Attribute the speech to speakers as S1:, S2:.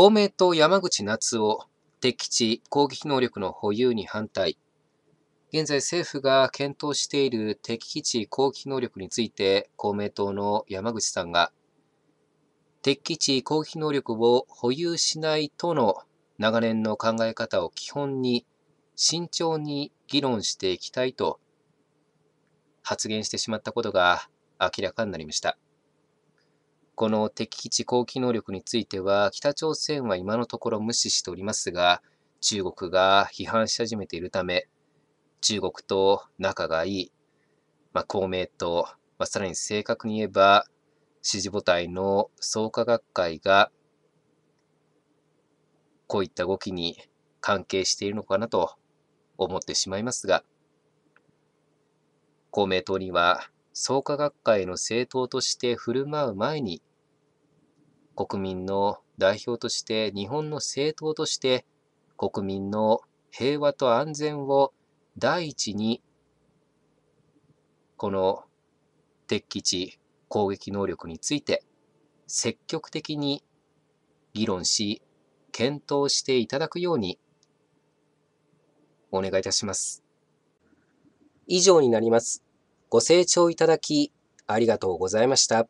S1: 公明党山口夏夫、敵地攻撃能力の保有に反対。現在政府が検討している敵基地攻撃能力について公明党の山口さんが、敵基地攻撃能力を保有しないとの長年の考え方を基本に慎重に議論していきたいと発言してしまったことが明らかになりました。この敵基地攻撃能力については、北朝鮮は今のところ無視しておりますが、中国が批判し始めているため、中国と仲がいい、まあ、公明党、まあ、さらに正確に言えば、支持母体の創価学会が、こういった動きに関係しているのかなと思ってしまいますが、公明党には創価学会の政党として振る舞う前に国民の代表として日本の政党として国民の平和と安全を第一にこの敵基地攻撃能力について積極的に議論し検討していただくようにお願いいたします。以上になります。ご清聴いただきありがとうございました。